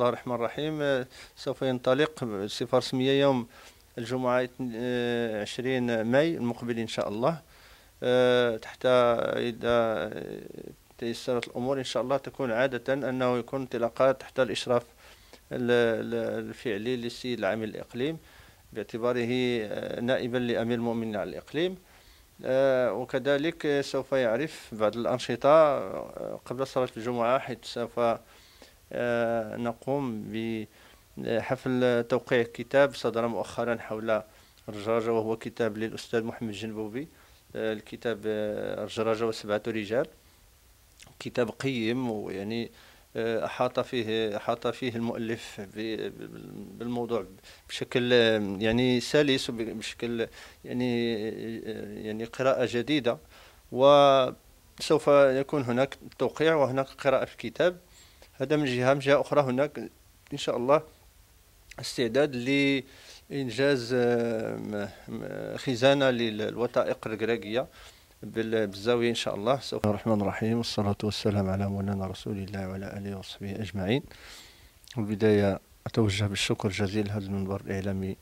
الله الرحمن الرحيم آه، سوف ينطلق بصفة رسمية يوم الجمعة 20 ماي المقبل إن شاء الله آه، تحت إذا آه، تيسرت الأمور إن شاء الله تكون عادة أنه يكون انطلاقات تحت الإشراف الفعلي للسيد العامل الإقليم باعتباره نائبا لأمير المؤمنين على الإقليم وكذلك سوف يعرف بعض الأنشطة قبل صلاة الجمعة حيث سوف آه، نقوم بحفل توقيع كتاب صدر مؤخرا حول الرجاجة وهو كتاب للأستاذ محمد جنبوبي آه، الكتاب آه، الرجاجة وسبعة رجال كتاب قيم ويعني احاط فيه احاط فيه المؤلف بالموضوع بشكل يعني سلس وبشكل يعني يعني قراءه جديده وسوف يكون هناك توقيع وهناك قراءه في الكتاب هذا من جهه من جهه اخرى هناك ان شاء الله استعداد لانجاز آه، خزانه للوثائق الكراكيه بالزاويه ان شاء الله بسم الله الرحمن الرحيم والصلاه والسلام على مولانا رسول الله وعلى اله وصحبه اجمعين البدايه اتوجه بالشكر الجزيل لهذا المنبر الاعلامي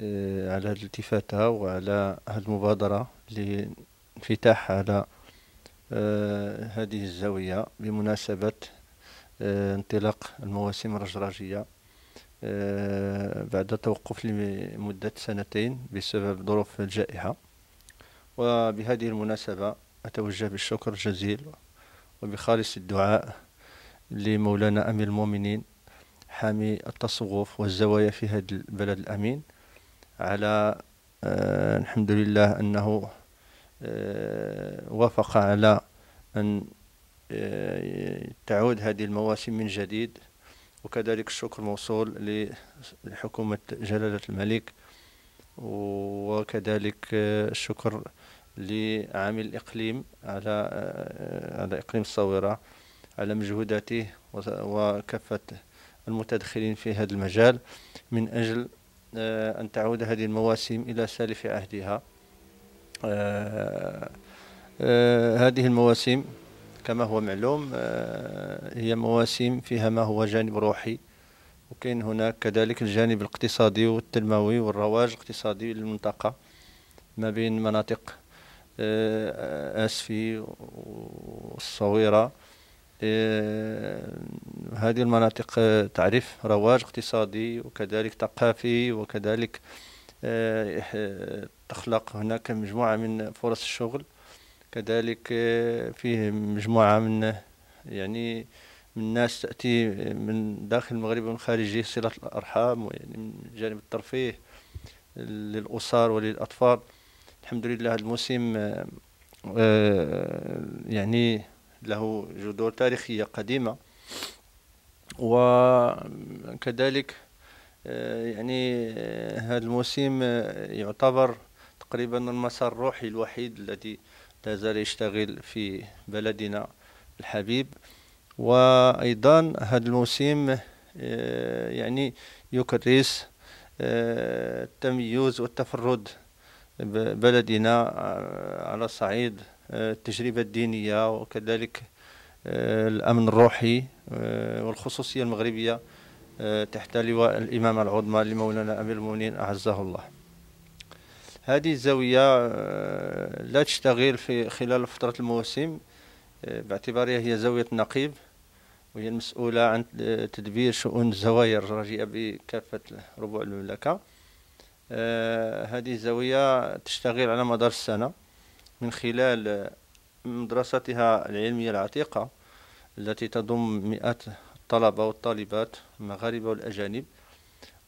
آه، على التفاتها وعلى هذه المبادره لانفتاح على آه، هذه الزاويه بمناسبه آه، انطلاق المواسم الرجراجية آه، بعد توقف لمدة سنتين بسبب ظروف الجائحة وبهذه المناسبة أتوجه بالشكر الجزيل وبخالص الدعاء لمولانا أمير المؤمنين حامي التصوف والزوايا في هذا البلد الأمين على آه، الحمد لله أنه وافق على أن تعود هذه المواسم من جديد وكذلك الشكر موصول لحكومة جلالة الملك وكذلك الشكر لعامل الإقليم على على إقليم الصويرة على مجهوداته وكافة المتدخلين في هذا المجال من أجل أن تعود هذه المواسم إلى سالف عهدها آه، آه، هذه المواسم كما هو معلوم آه، هي مواسم فيها ما هو جانب روحي وكاين هناك كذلك الجانب الاقتصادي والتنموي والرواج الاقتصادي للمنطقة ما بين مناطق آه، أسفي والصويرة آه، هذه المناطق تعرف رواج اقتصادي وكذلك ثقافي وكذلك تخلق هناك مجموعة من فرص الشغل كذلك آه، فيه مجموعة من يعني من الناس تأتي آه، من داخل المغرب ومن خارجه صلة الأرحام ويعني من جانب الترفيه للأسر وللأطفال الحمد لله هذا الموسم آه، يعني له جذور تاريخية قديمة وكذلك يعني هذا الموسم يعتبر تقريبا المسار الروحي الوحيد الذي تزال يشتغل في بلدنا الحبيب وأيضا هذا الموسم آه، يعني يكرس آه، التميز والتفرد بلدنا آه، على صعيد التجربة الدينية وكذلك الأمن الروحي والخصوصية المغربية تحت لواء الإمامة العظمى لمولانا أمير المؤمنين أعزه الله هذه الزاوية آه، لا تشتغل في خلال فترة الموسم آه، باعتبارها هي زاوية النقيب وهي المسؤولة عن تدبير شؤون الزوايا الراجئة بكافة ربوع المملكة آه، هذه الزاوية تشتغل على مدار السنة من خلال مدرستها العلمية العتيقة التي تضم مئات الطلبة والطالبات المغاربة والأجانب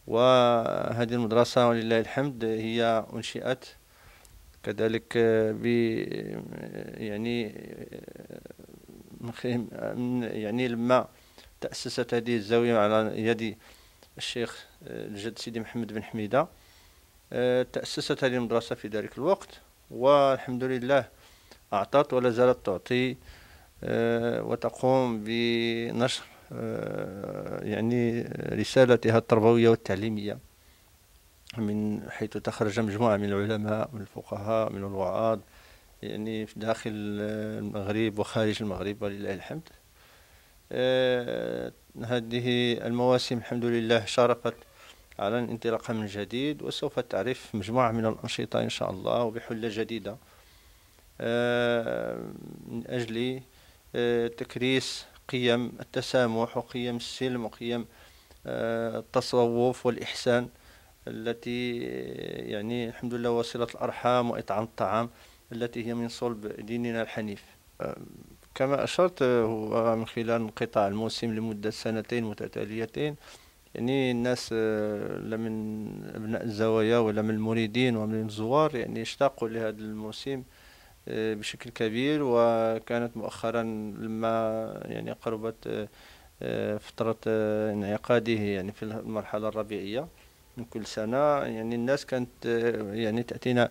وهذه المدرسة ولله الحمد هي أنشئت كذلك آه، ب يعني آه، من يعني لما تأسست هذه الزاوية على يد الشيخ آه، الجد سيدي محمد بن حميدة تأسست هذه المدرسة في ذلك الوقت والحمد لله أعطت ولا زالت تعطي وتقوم بنشر يعني رسالتها التربوية والتعليمية من حيث تخرج مجموعة من العلماء من الفقهاء من الوعاظ يعني في داخل المغرب وخارج المغرب ولله الحمد آه، هذه المواسم الحمد لله شرفت على الانطلاق من جديد وسوف تعرف مجموعة من الأنشطة إن شاء الله وبحلة جديدة آه، من أجل آه، تكريس قيم التسامح وقيم السلم وقيم آه، التصوف والإحسان التي آه، يعني الحمد لله وصلة الأرحام وإطعام الطعام التي هي من صلب ديننا الحنيف آه، كما أشرت هو من خلال انقطاع الموسم لمدة سنتين متتاليتين يعني الناس لا من أبناء الزوايا ولا من المريدين ومن الزوار يعني اشتاقوا لهذا الموسم بشكل كبير وكانت مؤخرا لما يعني قربت آه، آه، فترة آه، انعقاده يعني في المرحلة الربيعية من كل سنة يعني الناس كانت يعني تأتينا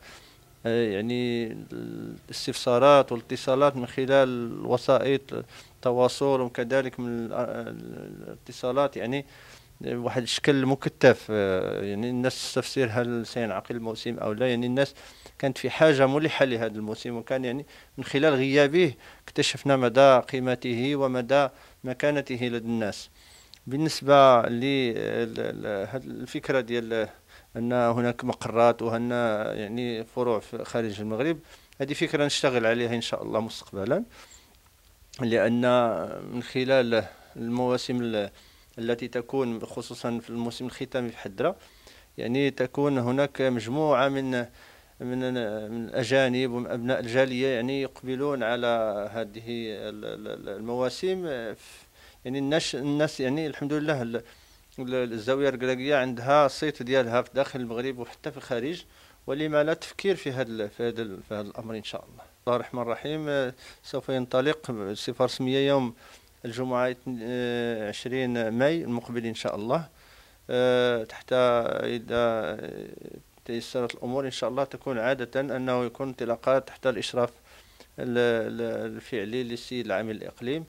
يعني الاستفسارات والاتصالات من خلال وسائط التواصل وكذلك من الاتصالات يعني واحد الشكل مكتف آه، يعني الناس هل سينعقل الموسم او لا يعني الناس كانت في حاجه ملحه لهذا الموسم وكان يعني من خلال غيابه اكتشفنا مدى قيمته ومدى مكانته لدى الناس بالنسبه الفكره ديال ان هناك مقرات وان يعني فروع خارج المغرب هذه فكره نشتغل عليها ان شاء الله مستقبلا لان من خلال المواسم التي تكون خصوصا في الموسم الختامي في حدرة يعني تكون هناك مجموعة من من من الاجانب ومن ابناء الجاليه يعني يقبلون على هذه المواسم يعني الناس الناس يعني الحمد لله الزاويه الركراكيه عندها الصيت ديالها في داخل المغرب وحتى في الخارج ولما لا تفكير في هذا في هذا في هذا الامر ان شاء الله. بسم الله الرحمن الرحيم سوف ينطلق صفه رسميه يوم الجمعة 20 ماي المقبل إن شاء الله آه، تحت إذا تيسرت الأمور إن شاء الله تكون عادة أنه يكون انطلاقات تحت الإشراف الفعلي للسيد العامل الإقليم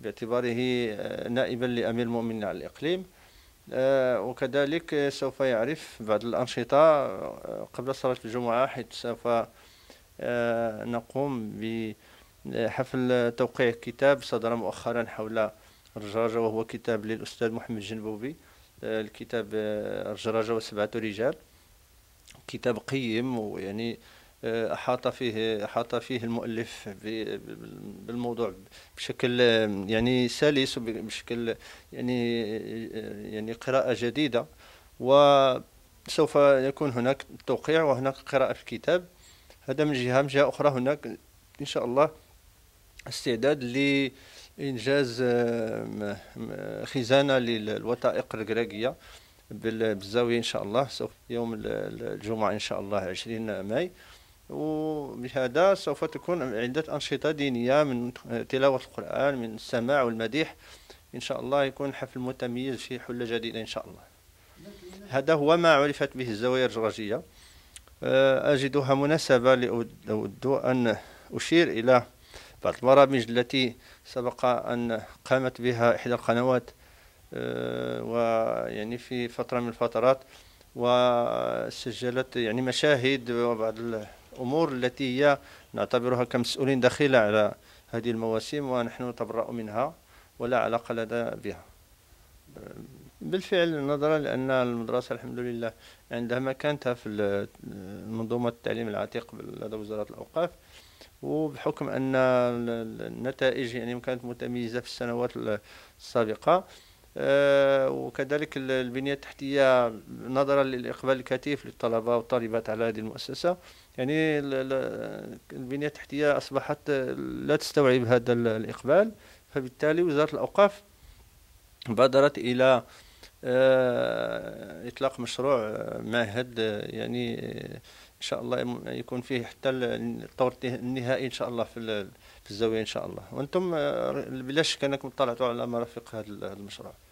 باعتباره آه، نائبا لأمير المؤمنين على الإقليم آه، وكذلك سوف يعرف بعض الأنشطة قبل صلاة الجمعة حيث سوف نقوم ب حفل توقيع كتاب صدر مؤخرا حول الرجاجة وهو كتاب للأستاذ محمد الجنبوبي آه، الكتاب آه، الرجاجة وسبعة رجال كتاب قيم ويعني آه، أحاط فيه أحاط فيه المؤلف بالموضوع بشكل يعني سلس وبشكل يعني يعني قراءة جديدة وسوف يكون هناك توقيع وهناك قراءة في الكتاب هذا من جهة من جهة أخرى هناك إن شاء الله استعداد لانجاز آه، خزانه للوثائق الكراكيه بالزاويه ان شاء الله سوف يوم الجمعه ان شاء الله 20 ماي وبهذا سوف تكون عده انشطه دينيه من تلاوه القران من السماع والمديح ان شاء الله يكون حفل متميز في حله جديده ان شاء الله هذا هو ما عرفت به الزوايا الجراجيه آه، اجدها مناسبه لاود ان اشير الى بعض البرامج التي سبق أن قامت بها إحدى القنوات آه، ويعني في فترة من الفترات وسجلت يعني مشاهد وبعض الأمور التي هي نعتبرها كمسؤولين دخيلة على هذه المواسم ونحن نتبرأ منها ولا علاقة لنا بها بالفعل نظرا لأن المدرسة الحمد لله عندها مكانتها في منظومة التعليم العتيق لدى وزارة الأوقاف وبحكم أن النتائج يعني كانت متميزة في السنوات السابقة آه، وكذلك البنية التحتية نظرا للإقبال الكثيف للطلبة والطالبات على هذه المؤسسة يعني البنية التحتية أصبحت لا تستوعب هذا الإقبال فبالتالي وزارة الأوقاف بادرت إلى آه، إطلاق مشروع آه، معهد يعني ان شاء الله يكون فيه حتى الطور النهائي ان شاء الله في الزاويه ان شاء الله وانتم آه، بلا شك انكم اطلعتوا على مرافق هذا المشروع